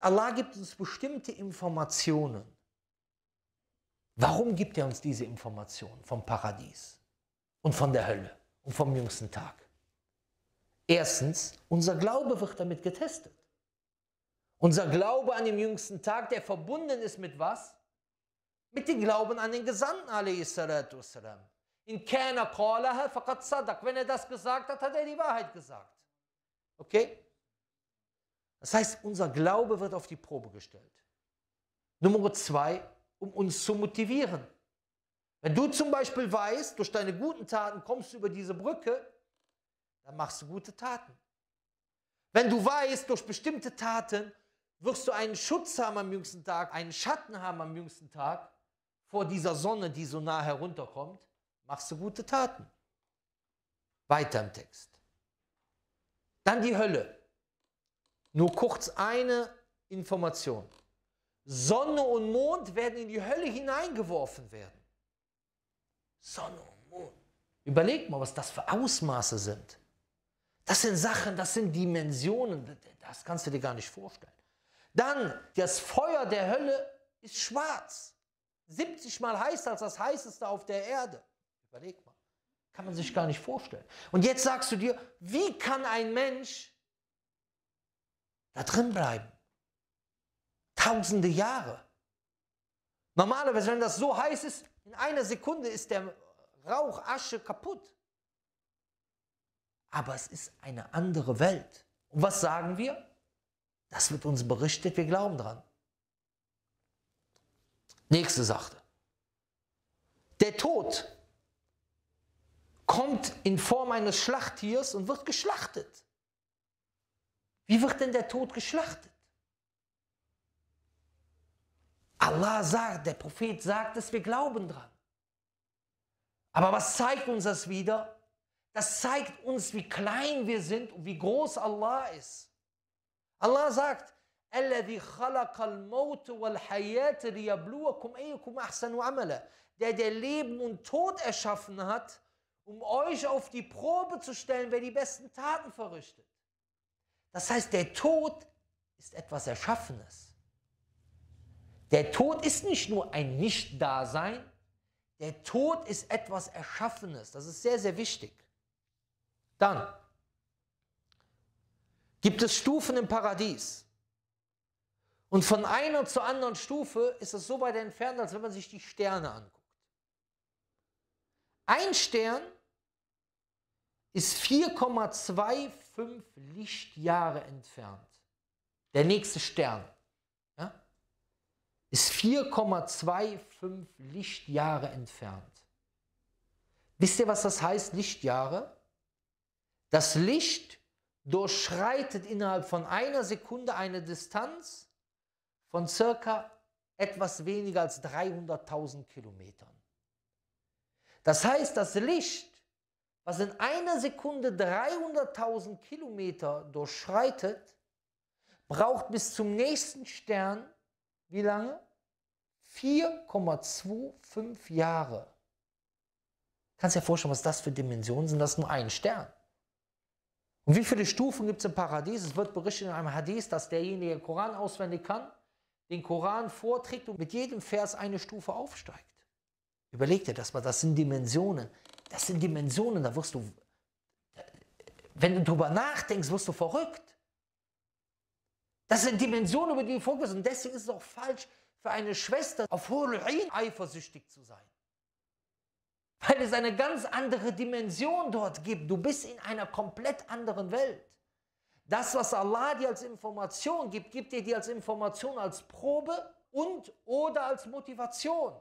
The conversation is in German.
Allah gibt uns bestimmte Informationen. Warum gibt er uns diese Informationen vom Paradies und von der Hölle und vom jüngsten Tag? Erstens, unser Glaube wird damit getestet. Unser Glaube an den jüngsten Tag, der verbunden ist mit was? Mit dem Glauben an den Gesandten, wassalam. In keiner qalaha faqad sadaq. Wenn er das gesagt hat, hat er die Wahrheit gesagt. Okay? Das heißt, unser Glaube wird auf die Probe gestellt. Nummer zwei, um uns zu motivieren. Wenn du zum Beispiel weißt, durch deine guten Taten kommst du über diese Brücke, dann machst du gute Taten. Wenn du weißt, durch bestimmte Taten wirst du einen Schutz haben am jüngsten Tag, einen Schatten haben am jüngsten Tag vor dieser Sonne, die so nah herunterkommt, machst du gute Taten. Weiter im Text. Dann die Hölle. Nur kurz eine Information. Sonne und Mond werden in die Hölle hineingeworfen werden. Sonne und Mond. Überleg mal, was das für Ausmaße sind. Das sind Sachen, das sind Dimensionen, das kannst du dir gar nicht vorstellen. Dann, das Feuer der Hölle ist schwarz. 70 mal heißer als das heißeste auf der Erde. Überleg mal. Kann man sich gar nicht vorstellen. Und jetzt sagst du dir, wie kann ein Mensch da drin bleiben. Tausende Jahre. Normalerweise, wenn das so heiß ist, in einer Sekunde ist der Rauch, Asche kaputt. Aber es ist eine andere Welt. Und was sagen wir? Das wird uns berichtet, wir glauben dran. Nächste Sache. Der Tod kommt in Form eines Schlachttiers und wird geschlachtet. Wie wird denn der Tod geschlachtet? Allah sagt, der Prophet sagt es, wir glauben dran. Aber was zeigt uns das wieder? Das zeigt uns, wie klein wir sind und wie groß Allah ist. Allah sagt, der der Leben und Tod erschaffen hat, um euch auf die Probe zu stellen, wer die besten Taten verrichtet. Das heißt, der Tod ist etwas Erschaffenes. Der Tod ist nicht nur ein Nicht-Dasein, der Tod ist etwas Erschaffenes. Das ist sehr, sehr wichtig. Dann gibt es Stufen im Paradies. Und von einer zur anderen Stufe ist es so weit entfernt, als wenn man sich die Sterne anguckt. Ein Stern ist 4,25 fünf Lichtjahre entfernt. Der nächste Stern ja, ist 4,25 Lichtjahre entfernt. Wisst ihr, was das heißt, Lichtjahre? Das Licht durchschreitet innerhalb von einer Sekunde eine Distanz von circa etwas weniger als 300.000 Kilometern. Das heißt, das Licht was in einer Sekunde 300.000 Kilometer durchschreitet, braucht bis zum nächsten Stern wie lange? 4,25 Jahre. Kannst dir vorstellen, was das für Dimensionen sind? Das ist nur ein Stern. Und wie viele Stufen gibt es im Paradies? Es wird berichtet in einem Hadith, dass derjenige, den Koran auswendig kann, den Koran vorträgt und mit jedem Vers eine Stufe aufsteigt. Überleg dir das mal, das sind Dimensionen das sind Dimensionen, da wirst du, wenn du drüber nachdenkst, wirst du verrückt. Das sind Dimensionen, über die du vorgehst. Und deswegen ist es auch falsch, für eine Schwester auf Hulu'in eifersüchtig zu sein. Weil es eine ganz andere Dimension dort gibt. Du bist in einer komplett anderen Welt. Das, was Allah dir als Information gibt, gibt er dir als Information, als Probe und oder als Motivation.